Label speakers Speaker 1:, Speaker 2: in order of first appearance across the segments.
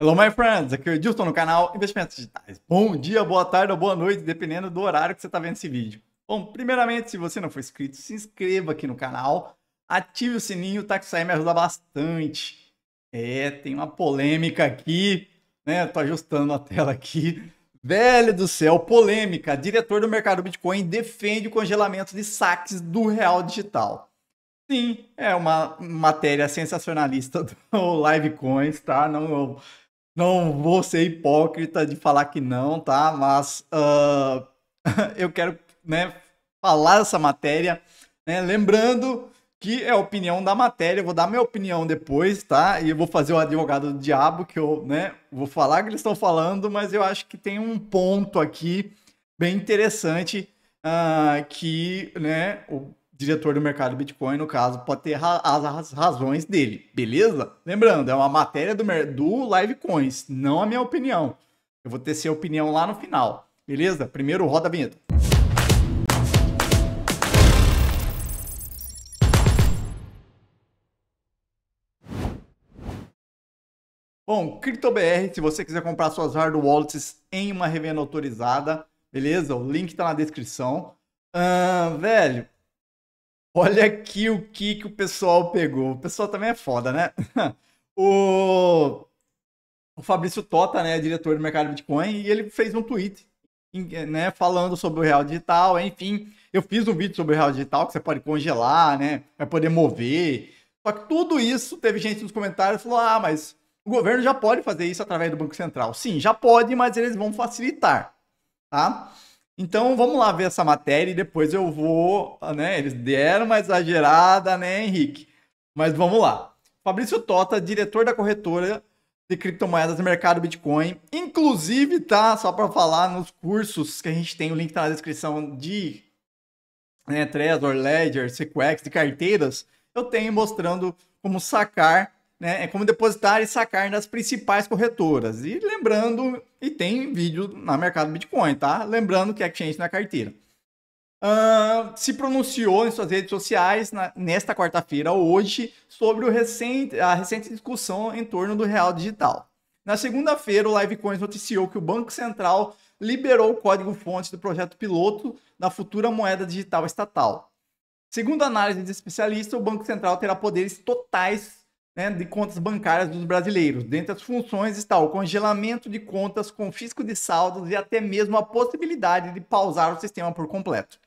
Speaker 1: Hello, my friends! Aqui é o Edilson no canal Investimentos Digitais. Bom dia, boa tarde ou boa noite, dependendo do horário que você está vendo esse vídeo. Bom, primeiramente, se você não for inscrito, se inscreva aqui no canal, ative o sininho, tá? Que isso aí me ajuda bastante. É, tem uma polêmica aqui, né? Eu tô ajustando a tela aqui. Velho do céu, polêmica. Diretor do mercado Bitcoin defende o congelamento de saques do real digital. Sim, é uma matéria sensacionalista do Livecoins, tá? Não, não vou ser hipócrita de falar que não, tá? Mas uh, eu quero né, falar essa matéria. Né? Lembrando que é a opinião da matéria, eu vou dar minha opinião depois, tá? E eu vou fazer o advogado do diabo, que eu né, vou falar o que eles estão falando, mas eu acho que tem um ponto aqui bem interessante uh, que né, o diretor do mercado Bitcoin, no caso, pode ter ra as, as, razões dele, beleza? Lembrando, é uma matéria do, do Livecoins, não a minha opinião. Eu vou tecer a opinião lá no final, beleza? Primeiro, roda a vinheta. Bom, CryptoBR, se você quiser comprar suas hard wallets em uma revenda autorizada, beleza? O link tá na descrição. Uh, velho, Olha aqui o que, que o pessoal pegou. O pessoal também é foda, né? o, o Fabrício Tota, né, diretor do mercado Bitcoin, e ele fez um tweet né, falando sobre o real digital, enfim. Eu fiz um vídeo sobre o real digital que você pode congelar, né? Vai poder mover. Só que tudo isso teve gente nos comentários falou: "Ah, mas o governo já pode fazer isso através do Banco Central". Sim, já pode, mas eles vão facilitar, tá? Então vamos lá ver essa matéria e depois eu vou, né? Eles deram uma exagerada, né, Henrique? Mas vamos lá. Fabrício Tota, diretor da corretora de criptomoedas do mercado Bitcoin, inclusive tá só para falar nos cursos que a gente tem, o link tá na descrição de né, Trezor, Ledger, Sequex, de carteiras, eu tenho mostrando como sacar né, é como depositar e sacar nas principais corretoras. E lembrando, e tem vídeo na mercado Bitcoin, tá? Lembrando que é exchange na carteira. Uh, se pronunciou em suas redes sociais na, nesta quarta-feira, hoje, sobre recente, a recente discussão em torno do real digital. Na segunda-feira, o Livecoins noticiou que o Banco Central liberou o código-fonte do projeto piloto da futura moeda digital estatal. Segundo a análise de especialista, o Banco Central terá poderes totais né, de contas bancárias dos brasileiros. Dentre as funções está o congelamento de contas, confisco de saldos e até mesmo a possibilidade de pausar o sistema por completo.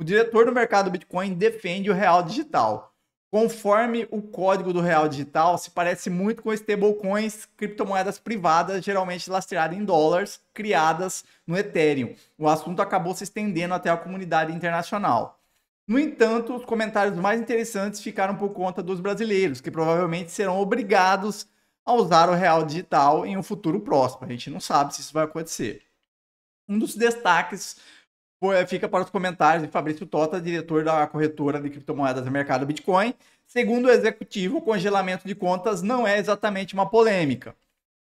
Speaker 1: O diretor do mercado Bitcoin defende o real digital. Conforme o código do real digital, se parece muito com stablecoins, criptomoedas privadas, geralmente lastreadas em dólares, criadas no Ethereum. O assunto acabou se estendendo até a comunidade internacional. No entanto, os comentários mais interessantes ficaram por conta dos brasileiros, que provavelmente serão obrigados a usar o real digital em um futuro próximo. A gente não sabe se isso vai acontecer. Um dos destaques fica para os comentários de Fabrício Tota, diretor da corretora de criptomoedas no mercado Bitcoin. Segundo o executivo, o congelamento de contas não é exatamente uma polêmica.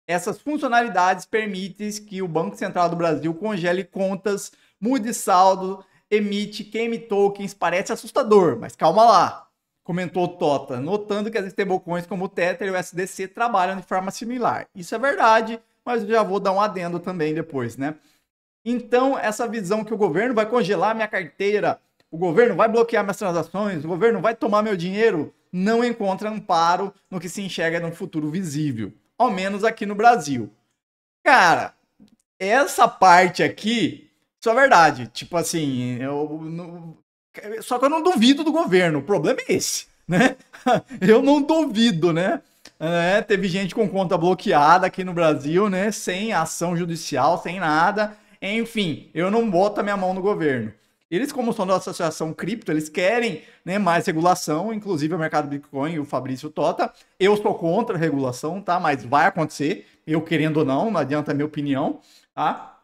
Speaker 1: Essas funcionalidades permitem que o Banco Central do Brasil congele contas, mude saldo emite, queime tokens, parece assustador, mas calma lá, comentou Tota, notando que as stablecoins como o Tether e o SDC trabalham de forma similar. Isso é verdade, mas eu já vou dar um adendo também depois, né? Então, essa visão que o governo vai congelar minha carteira, o governo vai bloquear minhas transações, o governo vai tomar meu dinheiro, não encontra amparo no que se enxerga num futuro visível, ao menos aqui no Brasil. Cara, essa parte aqui isso é verdade. Tipo assim, eu não... só que eu não duvido do governo. O problema é esse, né? Eu não duvido, né? É, teve gente com conta bloqueada aqui no Brasil, né? Sem ação judicial, sem nada. Enfim, eu não boto a minha mão no governo. Eles, como são da associação cripto, eles querem né, mais regulação, inclusive o mercado Bitcoin, o Fabrício Tota. Eu sou contra a regulação, tá? Mas vai acontecer, eu querendo ou não, não adianta a minha opinião, tá?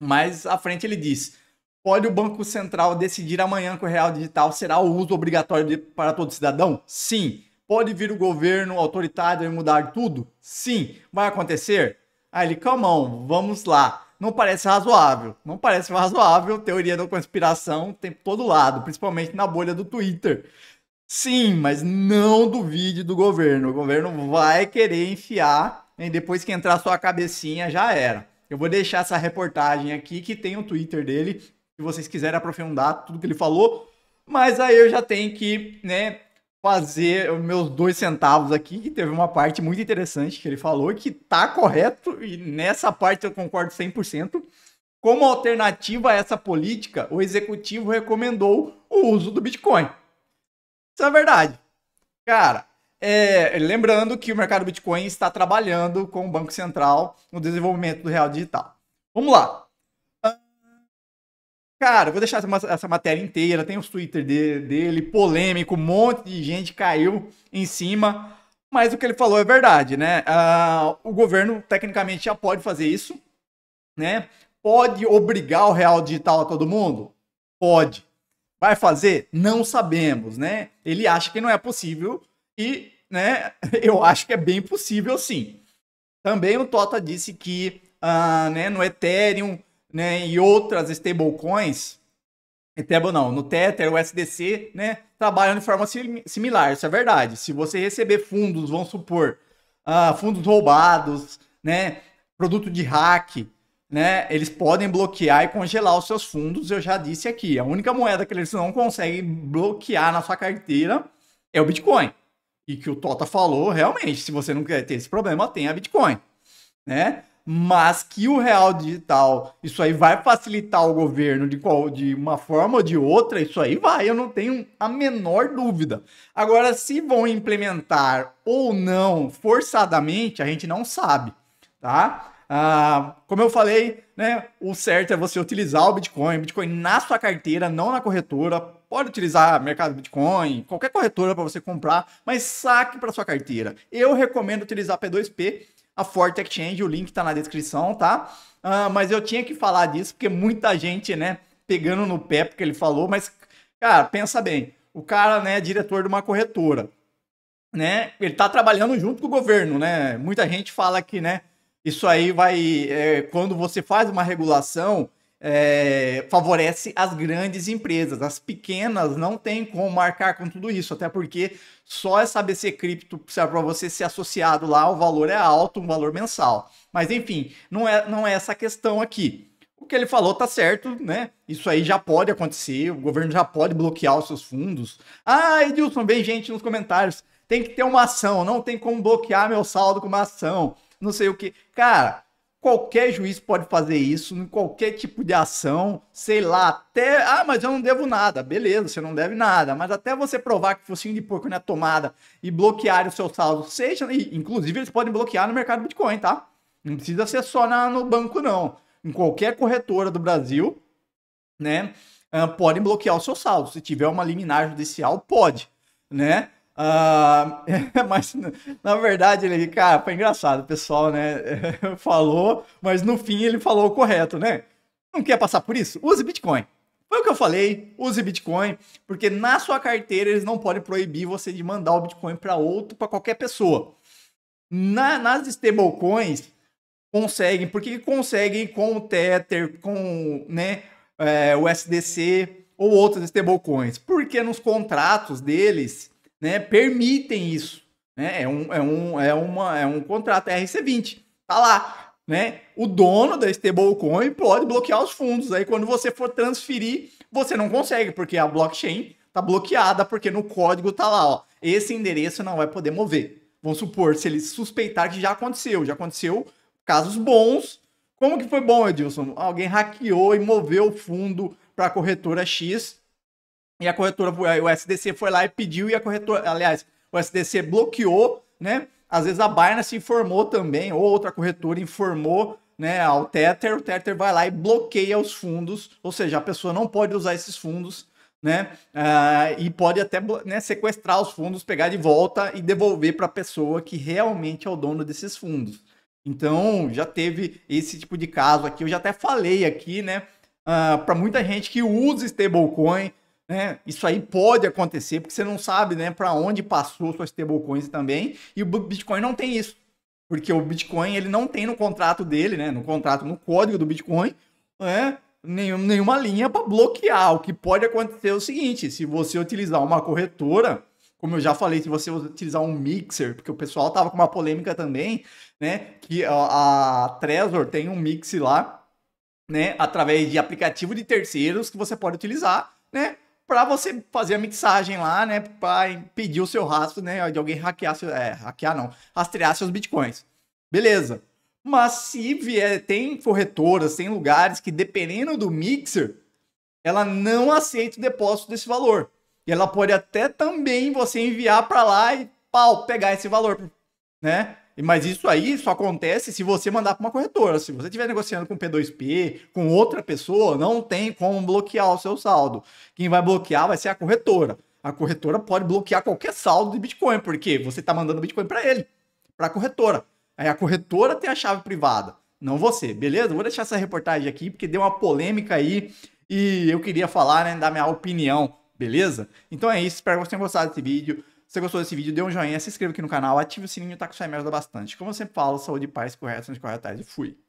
Speaker 1: Mas à frente ele diz: pode o Banco Central decidir amanhã que o real digital será o uso obrigatório de, para todo cidadão? Sim. Pode vir o governo autoritário e mudar tudo? Sim. Vai acontecer? Aí ele, calma, vamos lá. Não parece razoável. Não parece razoável. Teoria da conspiração tem todo lado, principalmente na bolha do Twitter. Sim, mas não duvide do governo. O governo vai querer enfiar, e depois que entrar sua cabecinha já era. Eu vou deixar essa reportagem aqui que tem o Twitter dele, se vocês quiserem aprofundar tudo que ele falou. Mas aí eu já tenho que, né, fazer os meus dois centavos aqui, que teve uma parte muito interessante que ele falou, que tá correto, e nessa parte eu concordo 100%. Como alternativa a essa política, o executivo recomendou o uso do Bitcoin. Isso é verdade. Cara, é, lembrando que o mercado Bitcoin está trabalhando com o Banco Central no desenvolvimento do real digital. Vamos lá. Ah, cara, vou deixar essa matéria inteira, tem os Twitter de, dele, polêmico, um monte de gente caiu em cima. Mas o que ele falou é verdade, né? Uh, o governo, tecnicamente, já pode fazer isso, né? Pode obrigar o real digital a todo mundo? Pode. Vai fazer? Não sabemos, né? Ele acha que não é possível e né, eu acho que é bem possível sim. Também o Tota disse que uh, né, no Ethereum né, e outras stablecoins, Ethereum não, no Tether, o SDC, né, trabalham de forma sim, similar, isso é verdade. Se você receber fundos, vamos supor, uh, fundos roubados, né, produto de hack, né, eles podem bloquear e congelar os seus fundos, eu já disse aqui. A única moeda que eles não conseguem bloquear na sua carteira é o Bitcoin e que o Tota falou, realmente, se você não quer ter esse problema, tenha Bitcoin, né? Mas que o real digital, isso aí vai facilitar o governo de qual de uma forma ou de outra, isso aí vai, eu não tenho a menor dúvida. Agora, se vão implementar ou não forçadamente, a gente não sabe, tá? Ah, como eu falei, né, o certo é você utilizar o Bitcoin, Bitcoin na sua carteira, não na corretora, Pode utilizar mercado Bitcoin, qualquer corretora para você comprar, mas saque para sua carteira. Eu recomendo utilizar P2P, a Forte Exchange, o link está na descrição, tá? Uh, mas eu tinha que falar disso porque muita gente, né, pegando no pé porque ele falou, mas cara, pensa bem, o cara, né, é diretor de uma corretora, né? Ele tá trabalhando junto com o governo, né? Muita gente fala que, né, isso aí vai é, quando você faz uma regulação, é, favorece as grandes empresas. As pequenas não tem como marcar com tudo isso, até porque só essa ABC Cripto serve é para você ser associado lá, o valor é alto, um valor mensal. Mas enfim, não é, não é essa questão aqui. O que ele falou tá certo, né? Isso aí já pode acontecer, o governo já pode bloquear os seus fundos. Ah, Edilson, bem gente nos comentários, tem que ter uma ação, não tem como bloquear meu saldo com uma ação, não sei o que. Cara, Qualquer juiz pode fazer isso, em qualquer tipo de ação, sei lá, até. Ah, mas eu não devo nada. Beleza, você não deve nada. Mas até você provar que focinho de porco não é tomada e bloquear o seu saldo, seja. E, inclusive, eles podem bloquear no mercado Bitcoin, tá? Não precisa ser só na, no banco, não. Em qualquer corretora do Brasil, né? Uh, podem bloquear o seu saldo. Se tiver uma liminar judicial, pode, né? Uh, mas, na verdade, ele, cara, foi engraçado, o pessoal, né, falou, mas no fim ele falou o correto, né? Não quer passar por isso? Use Bitcoin. Foi o que eu falei, use Bitcoin, porque na sua carteira eles não podem proibir você de mandar o Bitcoin para outro, para qualquer pessoa. Na, nas stablecoins, conseguem, porque conseguem com o Tether, com né, é, o SDC ou outras stablecoins, porque nos contratos deles né, permitem isso. Né? É, um, é, um, é, uma, é um contrato RC20. Tá lá. Né? O dono da stablecoin pode bloquear os fundos. Aí quando você for transferir, você não consegue, porque a blockchain tá bloqueada, porque no código tá lá, ó. Esse endereço não vai poder mover. Vamos supor, se ele suspeitar que já aconteceu, já aconteceu casos bons. Como que foi bom, Edilson? Alguém hackeou e moveu o fundo para a corretora X e a corretora, eh, o SDC foi lá e pediu, e a corretora, aliás, o SDC bloqueou, né? Às vezes a Binance informou também, ou outra corretora informou né, ao Tether, o Tether vai lá e bloqueia os fundos, ou seja, a pessoa não pode usar esses fundos, né? Uh, e pode até né, sequestrar os fundos, pegar de volta e devolver para a pessoa que realmente é o dono desses fundos. Então, já teve esse tipo de caso aqui, eu já até falei aqui, né? Uh, ah, para muita gente que usa stablecoin, né? Isso aí pode acontecer, porque você não sabe né, para onde passou suas stablecoins também, e o Bitcoin não tem isso. Porque o Bitcoin ele não tem no contrato dele, né, no contrato, no código do Bitcoin, né, nenhum, nenhuma linha para bloquear. O que pode acontecer é o seguinte: se você utilizar uma corretora, como eu já falei, se você utilizar um mixer, porque o pessoal tava com uma polêmica também, né? Que a, a Trezor tem um mix lá, né? Através de aplicativo de terceiros que você pode utilizar, né? para você fazer a mixagem lá, né? Para impedir o seu rastro, né? De alguém hackear, seu, é, hackear não, rastrear seus bitcoins. Beleza. Mas se vier, tem corretoras, tem lugares que dependendo do mixer, ela não aceita o depósito desse valor. E ela pode até também você enviar para lá e pau, pegar esse valor, né? Mas isso aí só acontece se você mandar para uma corretora. Se você estiver negociando com P2P, com outra pessoa, não tem como bloquear o seu saldo. Quem vai bloquear vai ser a corretora. A corretora pode bloquear qualquer saldo de Bitcoin, porque você está mandando Bitcoin para ele, para a corretora. Aí a corretora tem a chave privada, não você, beleza? Vou deixar essa reportagem aqui porque deu uma polêmica aí e eu queria falar, né, da minha opinião, beleza? Então é isso, espero que vocês tenham gostado desse vídeo você gostou desse vídeo, dê um joinha, se inscreva aqui no canal, ative o sininho e tá com sua ajuda bastante. Como eu sempre falo, saúde, paz, correto, corretais e fui.